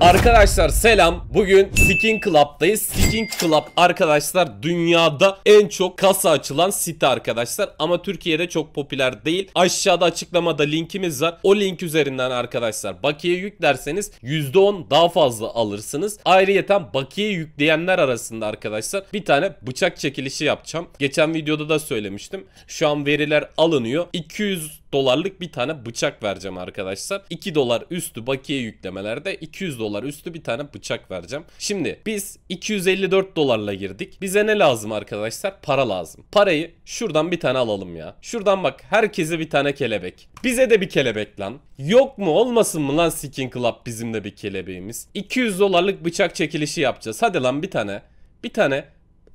Arkadaşlar selam. Bugün Skin Club'dayız. Skin Club arkadaşlar dünyada en çok kasa açılan site arkadaşlar. Ama Türkiye'de çok popüler değil. Aşağıda açıklamada linkimiz var. O link üzerinden arkadaşlar bakiye yüklerseniz %10 daha fazla alırsınız. Ayrıyeten bakiye yükleyenler arasında arkadaşlar bir tane bıçak çekilişi yapacağım. Geçen videoda da söylemiştim. Şu an veriler alınıyor. 200 dolarlık bir tane bıçak vereceğim arkadaşlar. 2 dolar üstü bakiye yüklemelerde 200 dolar üstü bir tane bıçak vereceğim. Şimdi biz 254 dolarla girdik. Bize ne lazım arkadaşlar? Para lazım. Parayı şuradan bir tane alalım ya. Şuradan bak herkese bir tane kelebek. Bize de bir kelebek lan. Yok mu olmasın mı lan Skin Club bizim de bir kelebeğimiz. 200 dolarlık bıçak çekilişi yapacağız. Hadi lan bir tane. Bir tane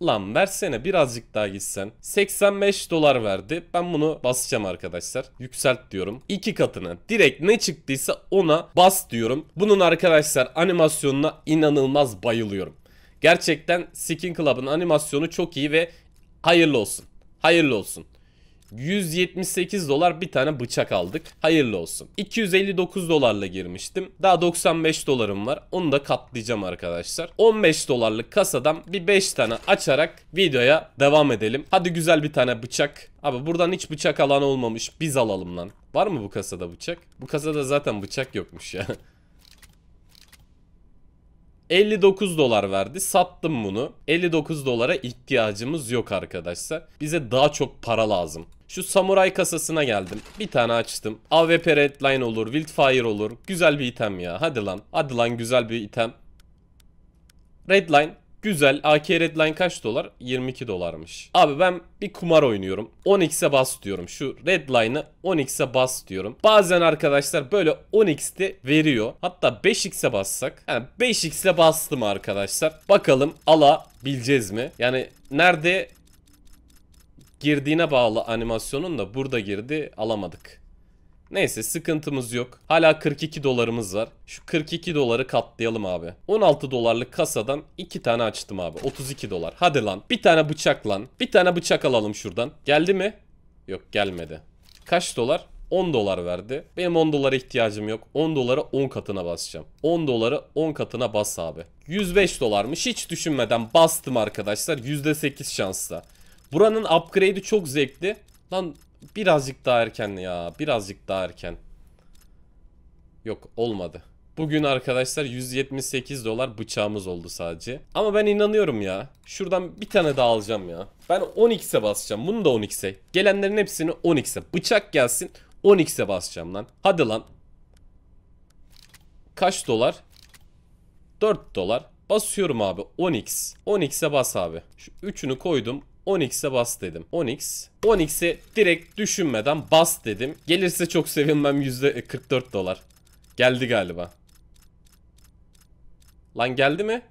Lan versene birazcık daha gitsen. 85 dolar verdi. Ben bunu basacağım arkadaşlar. Yükselt diyorum. İki katını. Direkt ne çıktıysa ona bas diyorum. Bunun arkadaşlar animasyonuna inanılmaz bayılıyorum. Gerçekten Skin Club'ın animasyonu çok iyi ve hayırlı olsun. Hayırlı olsun. 178 dolar bir tane bıçak aldık. Hayırlı olsun. 259 dolarla girmiştim. Daha 95 dolarım var. Onu da katlayacağım arkadaşlar. 15 dolarlık kasadan bir 5 tane açarak videoya devam edelim. Hadi güzel bir tane bıçak. Abi buradan hiç bıçak alan olmamış. Biz alalım lan. Var mı bu kasada bıçak? Bu kasada zaten bıçak yokmuş ya. 59 dolar verdi. Sattım bunu. 59 dolara ihtiyacımız yok arkadaşlar. Bize daha çok para lazım. Şu samuray kasasına geldim. Bir tane açtım. AWP Redline olur, Wildfire olur. Güzel bir item ya. Hadi lan. Hadi lan güzel bir item. Redline Güzel. AK Redline kaç dolar? 22 dolarmış. Abi ben bir kumar oynuyorum. 10x'e bas diyorum. Şu Redline'ı 10x'e bas diyorum. Bazen arkadaşlar böyle 10x'te veriyor. Hatta 5x'e bassak. Yani 5x'e bastım arkadaşlar. Bakalım alabileceğiz mi? Yani nerede girdiğine bağlı animasyonun da burada girdi alamadık. Neyse sıkıntımız yok. Hala 42 dolarımız var. Şu 42 doları katlayalım abi. 16 dolarlık kasadan 2 tane açtım abi. 32 dolar. Hadi lan. Bir tane bıçak lan. Bir tane bıçak alalım şuradan. Geldi mi? Yok gelmedi. Kaç dolar? 10 dolar verdi. Benim 10 dolara ihtiyacım yok. 10 dolara 10 katına basacağım. 10 doları 10 katına bas abi. 105 dolarmış. Hiç düşünmeden bastım arkadaşlar. %8 şansla. Buranın upgrade'i çok zevkli. Lan Birazcık daha erken ya. Birazcık daha erken. Yok olmadı. Bugün arkadaşlar 178 dolar bıçağımız oldu sadece. Ama ben inanıyorum ya. Şuradan bir tane daha alacağım ya. Ben 10x'e basacağım. Bunu da 10x'e. Gelenlerin hepsini 10x'e. Bıçak gelsin 10x'e basacağım lan. Hadi lan. Kaç dolar? 4 dolar. Basıyorum abi 10x. 10x'e bas abi. Şu 3'ünü koydum. 10x'e bas dedim. 10x. 10x'i direkt düşünmeden bas dedim. Gelirse çok sevinmem %44 dolar. Geldi galiba. Lan geldi mi?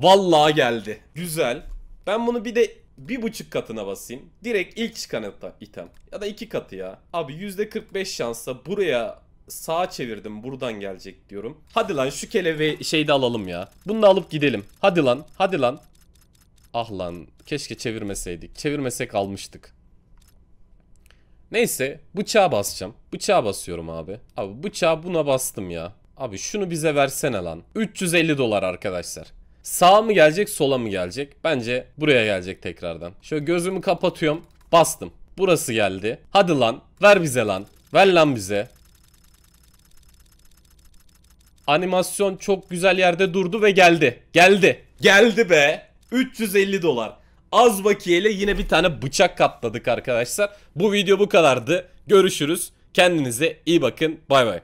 Vallahi geldi. Güzel. Ben bunu bir de bir buçuk katına basayım. Direkt ilk çıkan item. Ya da iki katı ya. Abi %45 şansa buraya sağa çevirdim buradan gelecek diyorum. Hadi lan şu kelebeği şeyde alalım ya. Bunu da alıp gidelim. Hadi lan hadi lan Ah lan keşke çevirmeseydik. Çevirmesek almıştık. Neyse bıçağa basacağım. Bıçağa basıyorum abi. Abi bıçağı buna bastım ya. Abi şunu bize versene lan. 350 dolar arkadaşlar. Sağa mı gelecek sola mı gelecek? Bence buraya gelecek tekrardan. Şöyle gözümü kapatıyorum. Bastım. Burası geldi. Hadi lan ver bize lan. Ver lan bize. Animasyon çok güzel yerde durdu ve geldi. Geldi. Geldi be. 350 dolar. Az bakiyeyle yine bir tane bıçak katladık arkadaşlar. Bu video bu kadardı. Görüşürüz. Kendinize iyi bakın. Bay bay.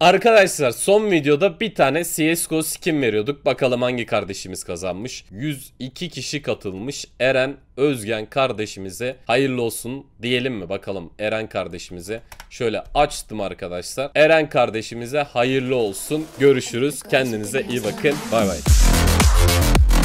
Arkadaşlar son videoda bir tane CSGO skin veriyorduk. Bakalım hangi kardeşimiz kazanmış. 102 kişi katılmış. Eren Özgen kardeşimize hayırlı olsun diyelim mi? Bakalım Eren kardeşimize. Şöyle açtım arkadaşlar. Eren kardeşimize hayırlı olsun. Görüşürüz. Kendinize iyi bakın. Bay bay.